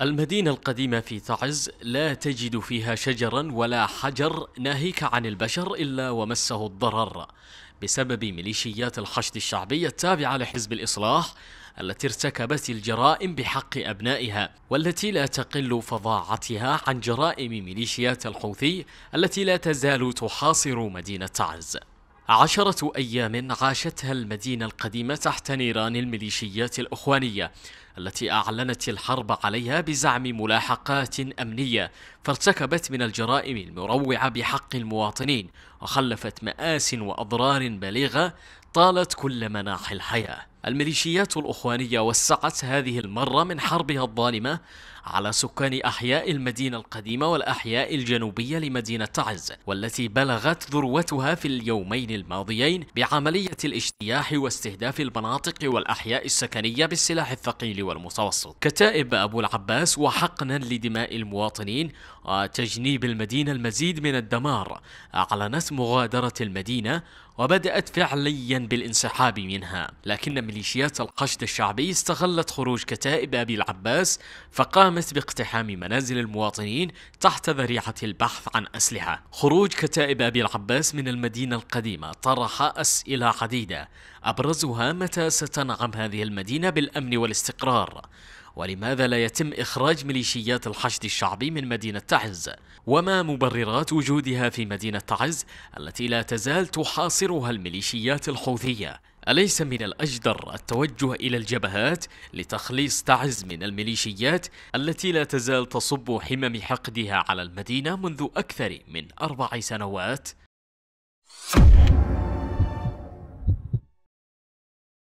المدينة القديمة في تعز لا تجد فيها شجرا ولا حجر ناهيك عن البشر إلا ومسه الضرر بسبب ميليشيات الحشد الشعبي التابعة لحزب الإصلاح التي ارتكبت الجرائم بحق أبنائها والتي لا تقل فظاعتها عن جرائم ميليشيات الحوثي التي لا تزال تحاصر مدينة تعز عشرة أيام عاشتها المدينة القديمة تحت نيران الميليشيات الأخوانية التي أعلنت الحرب عليها بزعم ملاحقات أمنية فارتكبت من الجرائم المروعة بحق المواطنين وخلفت مآس وأضرار بليغة طالت كل مناحي الحياة الميليشيات الأخوانية وسعت هذه المرة من حربها الظالمة على سكان أحياء المدينة القديمة والأحياء الجنوبية لمدينة تعز والتي بلغت ذروتها في اليومين الماضيين بعملية الاجتياح واستهداف المناطق والأحياء السكنية بالسلاح الثقيل والمتوسط كتائب أبو العباس وحقنا لدماء المواطنين وتجنيب آه، المدينة المزيد من الدمار أعلنت مغادرة المدينة وبدأت فعليا بالانسحاب منها لكن ميليشيات القشد الشعبي استغلت خروج كتائب أبي العباس فقامت باقتحام منازل المواطنين تحت ذريعة البحث عن أسلحة خروج كتائب أبي العباس من المدينة القديمة طرح أسئلة عديدة أبرزها متى ستنعم هذه المدينة بالأمن والاستقرار ولماذا لا يتم إخراج ميليشيات الحشد الشعبي من مدينة تعز؟ وما مبررات وجودها في مدينة تعز التي لا تزال تحاصرها الميليشيات الحوثية؟ أليس من الأجدر التوجه إلى الجبهات لتخليص تعز من الميليشيات التي لا تزال تصب حمم حقدها على المدينة منذ أكثر من أربع سنوات؟